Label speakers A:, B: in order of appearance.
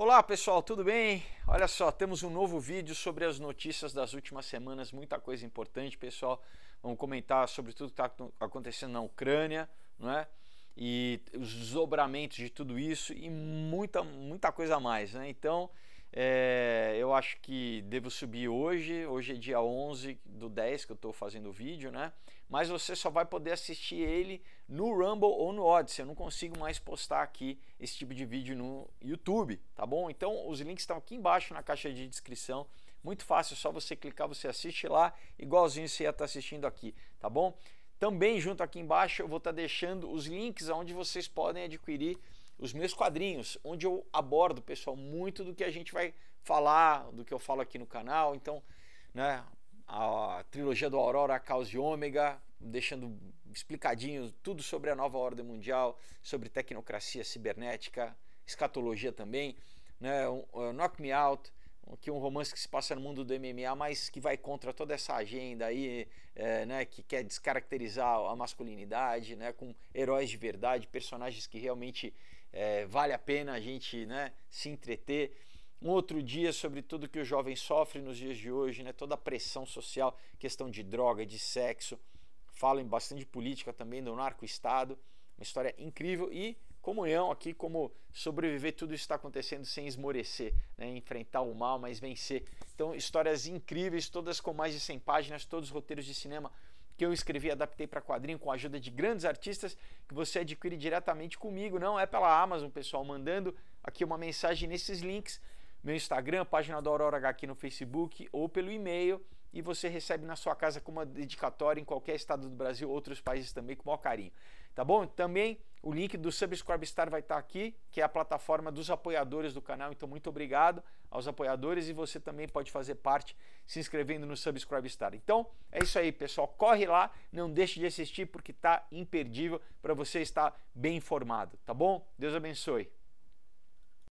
A: Olá pessoal, tudo bem? Olha só, temos um novo vídeo sobre as notícias das últimas semanas, muita coisa importante, pessoal. Vamos comentar sobre tudo que está acontecendo na Ucrânia, não é? E os desdobramentos de tudo isso e muita, muita coisa a mais, né? Então, é, eu acho que devo subir hoje. Hoje é dia 11 do 10 que eu estou fazendo o vídeo, né? Mas você só vai poder assistir ele no Rumble ou no Odyssey. Eu não consigo mais postar aqui esse tipo de vídeo no YouTube, tá bom? Então os links estão aqui embaixo na caixa de descrição. Muito fácil, é só você clicar, você assiste lá, igualzinho você ia estar tá assistindo aqui, tá bom? Também junto aqui embaixo eu vou estar tá deixando os links aonde vocês podem adquirir os meus quadrinhos, onde eu abordo, pessoal, muito do que a gente vai falar, do que eu falo aqui no canal. Então, né, a trilogia do Aurora, Caos e Ômega, deixando explicadinho tudo sobre a nova ordem mundial, sobre tecnocracia cibernética, escatologia também, né, uh, Knock Me Out, que um romance que se passa no mundo do MMA, mas que vai contra toda essa agenda aí, é, né, que quer descaracterizar a masculinidade, né, com heróis de verdade, personagens que realmente é, vale a pena a gente né, se entreter. Um outro dia sobre tudo que o jovem sofre nos dias de hoje, né, toda a pressão social, questão de droga, de sexo. Falam bastante de política também, do narco-estado. Uma história incrível e comunhão aqui, como sobreviver tudo isso está acontecendo sem esmorecer, né? enfrentar o mal, mas vencer. Então, histórias incríveis, todas com mais de 100 páginas, todos os roteiros de cinema que eu escrevi, adaptei para quadrinho com a ajuda de grandes artistas, que você adquire diretamente comigo, não é pela Amazon, pessoal, mandando aqui uma mensagem nesses links, meu Instagram, página da Aurora aqui no Facebook ou pelo e-mail e você recebe na sua casa com uma dedicatória em qualquer estado do Brasil, outros países também, com o maior carinho. Tá bom? Também o link do Subscribe Star vai estar aqui, que é a plataforma dos apoiadores do canal. Então, muito obrigado aos apoiadores e você também pode fazer parte se inscrevendo no Subscribe Star. Então, é isso aí, pessoal. Corre lá, não deixe de assistir porque está imperdível para você estar bem informado, tá bom? Deus abençoe.